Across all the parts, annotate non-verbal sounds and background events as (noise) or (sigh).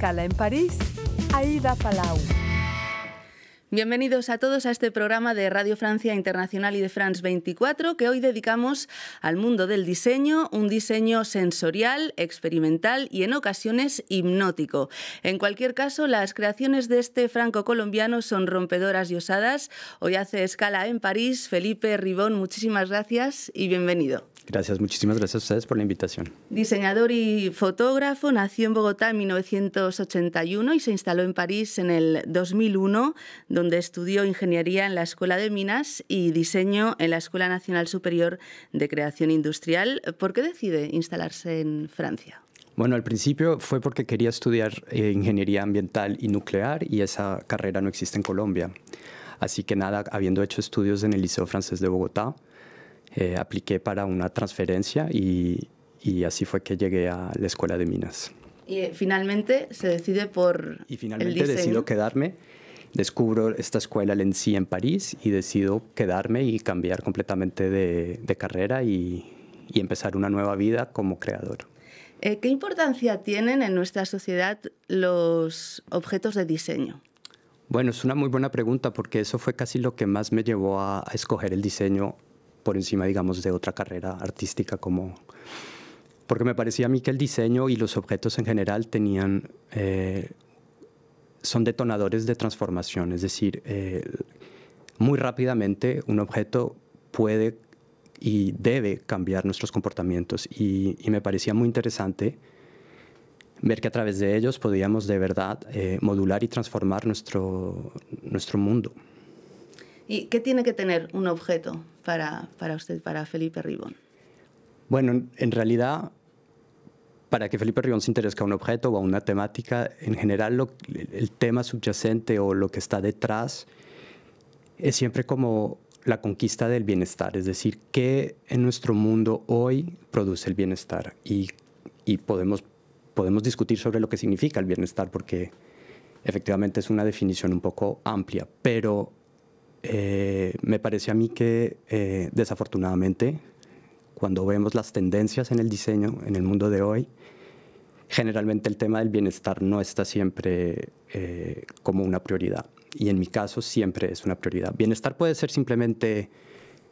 escala en París, Aida Palau. Bienvenidos a todos a este programa de Radio Francia Internacional y de France 24 que hoy dedicamos al mundo del diseño, un diseño sensorial, experimental y en ocasiones hipnótico. En cualquier caso, las creaciones de este franco-colombiano son rompedoras y osadas. Hoy hace escala en París. Felipe Ribón, muchísimas gracias y bienvenido. Gracias, muchísimas gracias a ustedes por la invitación. Diseñador y fotógrafo, nació en Bogotá en 1981 y se instaló en París en el 2001, donde estudió ingeniería en la Escuela de Minas y diseño en la Escuela Nacional Superior de Creación Industrial. ¿Por qué decide instalarse en Francia? Bueno, al principio fue porque quería estudiar eh, ingeniería ambiental y nuclear y esa carrera no existe en Colombia. Así que nada, habiendo hecho estudios en el Liceo Francés de Bogotá, eh, apliqué para una transferencia y, así fue que llegué a la Escuela de Minas. Y eh, finalmente se decide por. Y finalmente decido quedarme. Descubro esta escuela, el en París, y decido quedarme y cambiar completamente de, carrera y, empezar una nueva vida como creador. Eh, ¿Qué importancia tienen en nuestra sociedad los objetos de diseño? Bueno, es una muy buena pregunta porque eso fue casi lo que más me llevó a escoger el diseño por encima, digamos, de otra carrera artística como... Porque me parecía a mí que el diseño y los objetos en general tenían... Eh, son detonadores de transformación, es decir, eh, muy rápidamente un objeto puede y debe cambiar nuestros comportamientos y, me parecía muy interesante ver que a través de ellos podíamos de verdad eh, modular y transformar nuestro, nuestro mundo. ¿Y qué tiene que tener un objeto para, para usted, para Felipe Ribón? Bueno, en realidad, para que Felipe Ribón se interese a un objeto o a una temática, en general el tema subyacente o lo que está detrás es siempre como la conquista del bienestar, es decir, qué en nuestro mundo hoy produce el bienestar y, y podemos, podemos discutir sobre lo que significa el bienestar porque efectivamente es una definición un poco amplia, pero eh, me parece a mí que eh, desafortunadamente cuando vemos las tendencias en el diseño en el mundo de hoy, generalmente el tema del bienestar no está siempre eh, como una prioridad. Y en mi caso siempre es una prioridad. Bienestar puede ser simplemente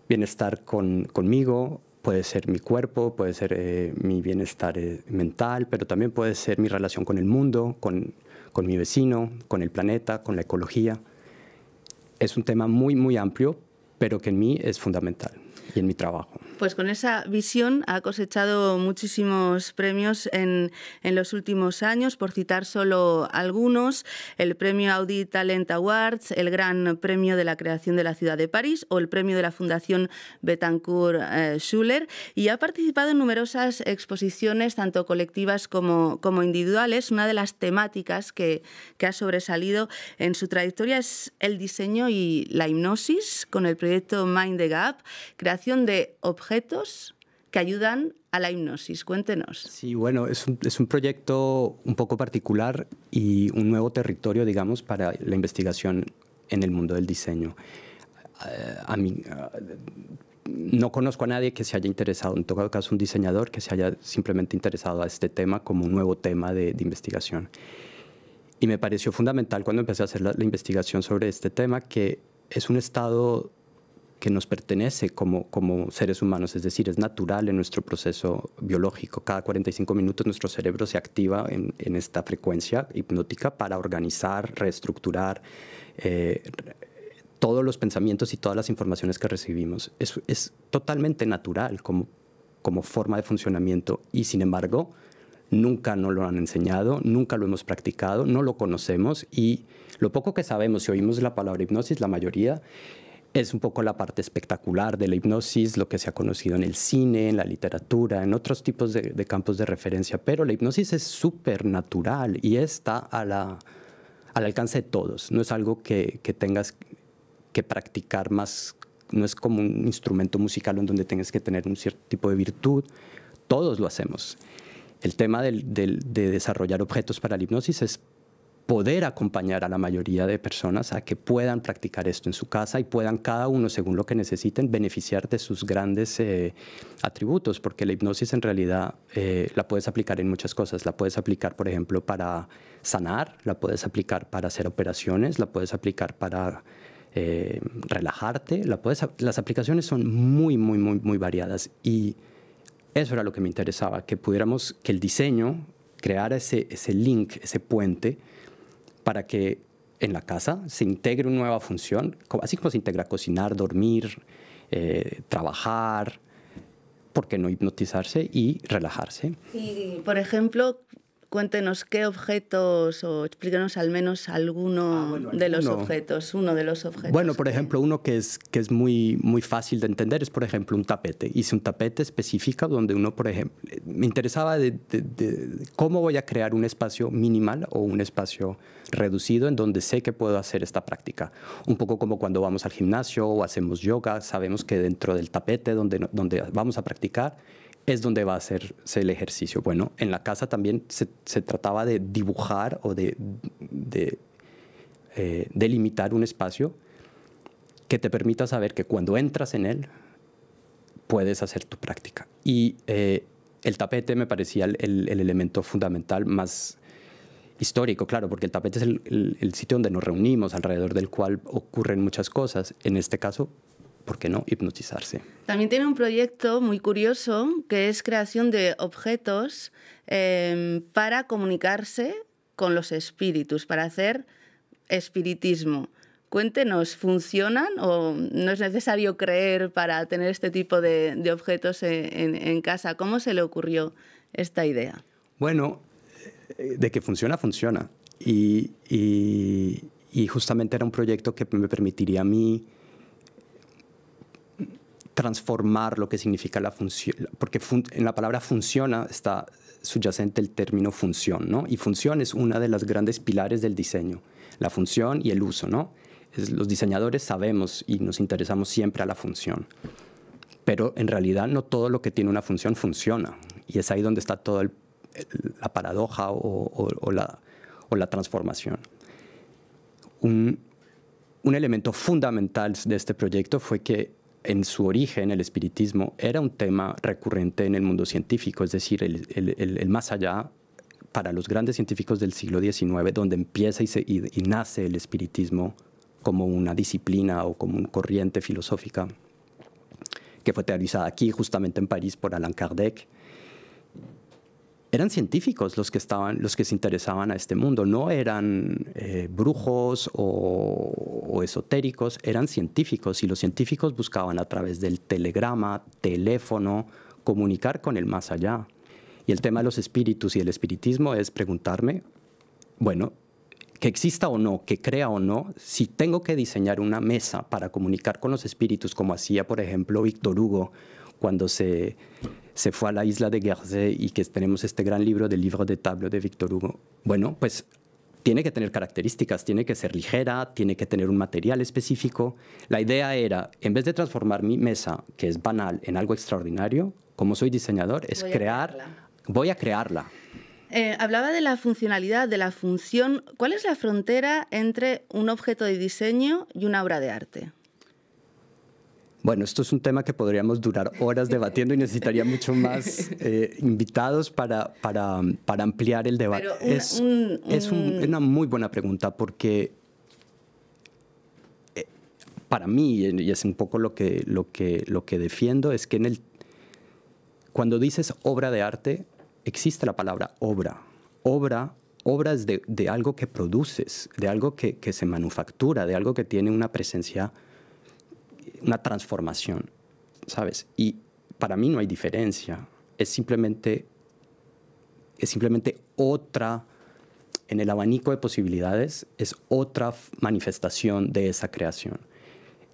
bienestar conmigo, puede ser mi cuerpo, puede ser mi bienestar mental, pero también puede ser mi relación con el mundo, con mi vecino, con el planeta, con la ecología es un tema muy, muy amplio, pero que en mí es fundamental y en mi trabajo. Pues con esa visión ha cosechado muchísimos premios en, en los últimos años, por citar solo algunos, el premio Audi Talent Awards, el Gran Premio de la Creación de la Ciudad de París o el Premio de la Fundación Betancourt eh, Schuller y ha participado en numerosas exposiciones, tanto colectivas como, como individuales. Una de las temáticas que, que ha sobresalido en su trayectoria es el diseño y la hipnosis con el proyecto Mind the Gap, creación de objetos que ayudan a la hipnosis. Cuéntenos. Sí, bueno, es un, es un, proyecto un poco particular y un nuevo territorio, digamos, para la investigación en el mundo del diseño. Eh, a mí, eh, no conozco a nadie que se haya interesado, en todo caso un diseñador que se haya simplemente interesado a este tema como un nuevo tema de, investigación. Y me pareció fundamental cuando empecé a hacer la investigación sobre este tema que es un estado que nos pertenece como, como seres humanos, es decir, es natural en nuestro proceso biológico. Cada 45 minutos nuestro cerebro se activa en, en esta frecuencia hipnótica para organizar, reestructurar. Eh, todos los pensamientos y todas las informaciones que recibimos. Es, es totalmente natural como, como forma de funcionamiento y sin embargo nunca nos lo han enseñado, nunca lo hemos practicado, no lo conocemos y lo poco que sabemos si oímos la palabra hipnosis, la mayoría, es un poco la parte espectacular de la hipnosis, lo que se ha conocido en el cine, en la literatura, en otros tipos de, campos de referencia, pero la hipnosis es súper natural y está a la, al alcance de todos, no es algo que, tengas que practicar más, no es como un instrumento musical en donde tengas que tener un cierto tipo de virtud, todos lo hacemos. El tema de desarrollar objetos para la hipnosis es poder acompañar a la mayoría de personas a que puedan practicar esto en su casa y puedan cada uno, según lo que necesiten, beneficiar de sus grandes eh, atributos, porque la hipnosis en realidad eh, la puedes aplicar en muchas cosas. La puedes aplicar, por ejemplo, para sanar, la puedes aplicar para hacer operaciones, la puedes aplicar para eh, relajarte, las aplicaciones son muy, muy, muy, muy variadas y eso era lo que me interesaba, que pudiéramos, que el diseño creara ese link, ese puente para que en la casa se integre una nueva función, así como se integra cocinar, dormir, eh, trabajar, ¿por qué no hipnotizarse y relajarse? Y, por ejemplo, Cuéntenos qué objetos o explíquenos al menos alguno ah, de los objetos, uno de los objetos. Bueno, por ejemplo, uno que es, que es muy, muy fácil de entender es, por ejemplo, un tapete. Hice un tapete específico donde uno, por ejemplo, me interesaba de, cómo voy a crear un espacio minimal o un espacio reducido en donde sé que puedo hacer esta práctica. Un poco como cuando vamos al gimnasio o hacemos yoga, sabemos que dentro del tapete donde, donde vamos a practicar, es donde va a hacerse el ejercicio. Bueno, en la casa también se, trataba de dibujar o de, de eh, delimitar un espacio que te permita saber que cuando entras en él puedes hacer tu práctica. Y eh, el tapete me parecía el, elemento fundamental más histórico, claro, porque el tapete es el, el sitio donde nos reunimos, alrededor del cual ocurren muchas cosas. En este caso, ¿por qué no?, hipnotizarse. También tiene un proyecto muy curioso que es creación de objetos em, para comunicarse con los espíritus, para hacer espiritismo. Cuéntenos, ¿funcionan o no es necesario creer para tener este tipo de, objetos en, casa? ¿Cómo se le ocurrió esta idea? Bueno, eh, de que funciona, funciona. y justamente era un proyecto que me permitiría a mí transformar lo que significa la función, porque en la palabra funciona está subyacente el término función, ¿no? Y función es una de las grandes pilares del diseño, la función y el uso, ¿no? los diseñadores sabemos y nos interesamos siempre a la función, pero en realidad no todo lo que tiene una función funciona, y es ahí donde está toda la paradoja o, la, o la transformación. Un, un elemento fundamental de este proyecto fue que en su origen el espiritismo era un tema recurrente en el mundo científico, es decir, el, más allá para los grandes científicos del siglo XIX, donde empieza y, nace el espiritismo como una disciplina o como una corriente filosófica que fue teorizada aquí, justamente en París, por Allan Kardec, eran científicos los que estaban, los que se interesaban a este mundo, no eran eh, brujos o, esotéricos, eran científicos y los científicos buscaban a través del telegrama, teléfono, comunicar con el más allá. Y el tema de los espíritus y el espiritismo es preguntarme, bueno, que exista o no, que crea o no, si tengo que diseñar una mesa para comunicar con los espíritus, como hacía, por ejemplo, Víctor Hugo cuando se se fue a la isla de Guernsey y que tenemos este gran libro del libro de tablo de Víctor Hugo. Bueno, pues tiene que tener características, tiene que ser ligera, tiene que tener un material específico. La idea era, en vez de transformar mi mesa, que es banal, en algo extraordinario, como soy diseñador, es crearla crear, voy a crearla. Eh, hablaba de la funcionalidad, de la función. ¿Cuál es la frontera entre un objeto de diseño y una obra de arte? Bueno, esto es un tema que podríamos durar horas debatiendo y necesitaría mucho más (laughs) eh, invitados para, ampliar el debate. es, una muy buena pregunta porque eh, para mí, y es un poco lo que, lo que, defiendo, es que en el, cuando dices obra de arte, existe la palabra obra. Obra es de, algo que produces, de algo que, que, se manufactura, de algo que tiene una presencia una transformación, ¿sabes? Y para mí no hay diferencia, es simplemente, es simplemente otra, en el abanico de posibilidades, es otra manifestación de esa creación.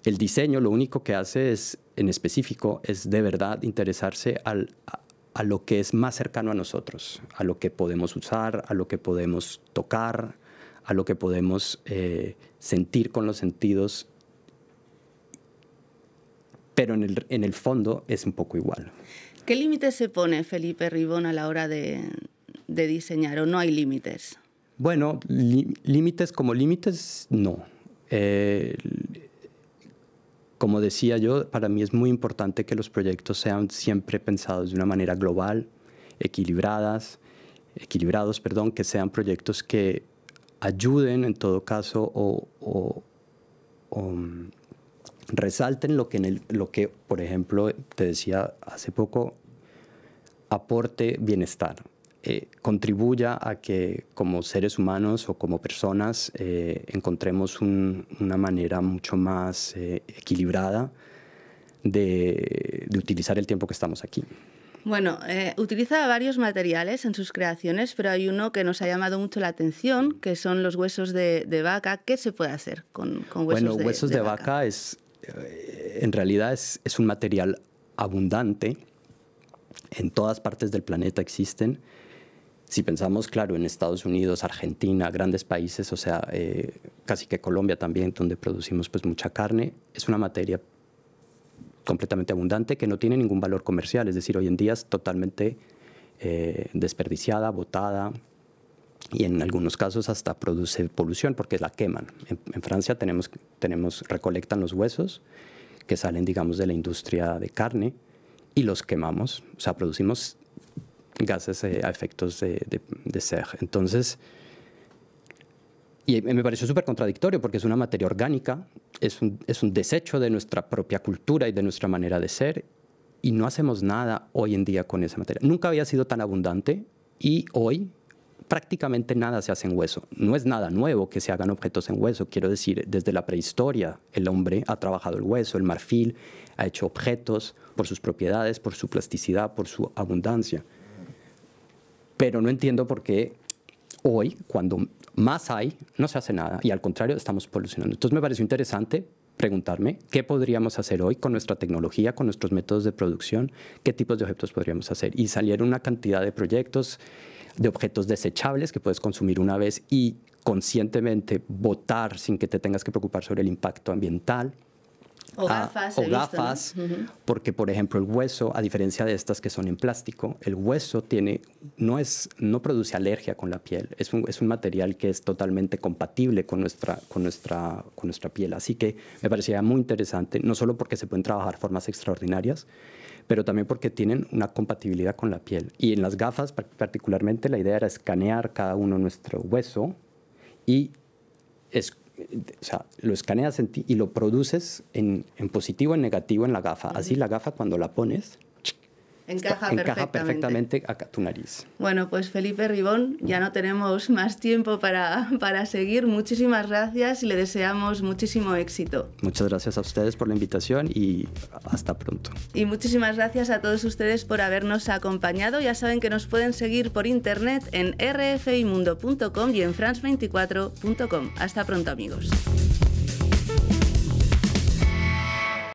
El diseño lo único que hace es, en específico, es de verdad interesarse a, lo que es más cercano a nosotros, a lo que podemos usar, a lo que podemos tocar, a lo que podemos eh, sentir con los sentidos pero en el, en el fondo es un poco igual. ¿Qué límites se pone Felipe Ribón a la hora de, diseñar o no hay límites? Bueno, límites como límites, no. Eh, como decía yo, para mí es muy importante que los proyectos sean siempre pensados de una manera global, equilibradas, equilibrados, perdón, que sean proyectos que ayuden en todo caso o resalten lo que, lo que, por ejemplo, te decía hace poco, aporte bienestar. Eh, contribuya a que como seres humanos o como personas eh, encontremos una manera mucho más eh, equilibrada de, utilizar el tiempo que estamos aquí. Bueno, utiliza varios materiales en sus creaciones, pero hay uno que nos ha llamado mucho la atención, que son los huesos de, vaca. ¿Qué se puede hacer con, huesos, de, vaca? Bueno, huesos de vaca es, en realidad es, un material abundante, en todas partes del planeta existen. Si pensamos, claro, en Estados Unidos, Argentina, grandes países, o sea, eh, casi que Colombia también, donde producimos pues mucha carne, es una materia completamente abundante que no tiene ningún valor comercial, es decir, hoy en día es totalmente eh, desperdiciada, botada, y en algunos casos hasta produce polución porque la queman. En, Francia tenemos, tenemos, recolectan los huesos que salen, digamos, de la industria de carne y los quemamos, o sea, producimos gases eh, a efectos de, de, ser. Entonces, y eh, me pareció súper contradictorio porque es una materia orgánica, es es un desecho de nuestra propia cultura y de nuestra manera de ser, y no hacemos nada hoy en día con esa materia. Nunca había sido tan abundante y hoy prácticamente nada se hace en hueso. No es nada nuevo que se hagan objetos en hueso. Quiero decir, desde la prehistoria el hombre ha trabajado el hueso, el marfil, ha hecho objetos por sus propiedades, por su plasticidad, por su abundancia. Pero no entiendo por qué hoy, cuando más hay, no se hace nada y al contrario estamos polucionando. Entonces me pareció interesante preguntarme qué podríamos hacer hoy con nuestra tecnología, con nuestros métodos de producción, qué tipos de objetos podríamos hacer. Y salieron una cantidad de proyectos de objetos desechables que puedes consumir una vez y conscientemente votar sin que te tengas que preocupar sobre el impacto ambiental o gafas, o gafas porque por ejemplo el hueso, a diferencia de estas que son en plástico, el hueso tiene, no, es, no produce alergia con la piel, es un, es un material que es totalmente compatible con nuestra, con, nuestra, con nuestra piel. Así que me parecía muy interesante, no solo porque se pueden trabajar formas extraordinarias, pero también porque tienen una compatibilidad con la piel. Y en las gafas particularmente la idea era escanear cada uno nuestro hueso y es o sea, lo escaneas y lo produces en, en positivo, en negativo en la gafa. Así la gafa cuando la pones encaja, perfectamente. perfectamente. a tu nariz. Bueno, pues Felipe Ribón, ya no tenemos (laughs) más tiempo para, para seguir. Muchísimas gracias y le deseamos muchísimo éxito. Muchas gracias a ustedes por la invitación y hasta pronto. Y muchísimas gracias a todos ustedes por habernos acompañado. Ya saben que nos pueden seguir por internet en rfimundo.com y en france24.com. Hasta pronto amigos.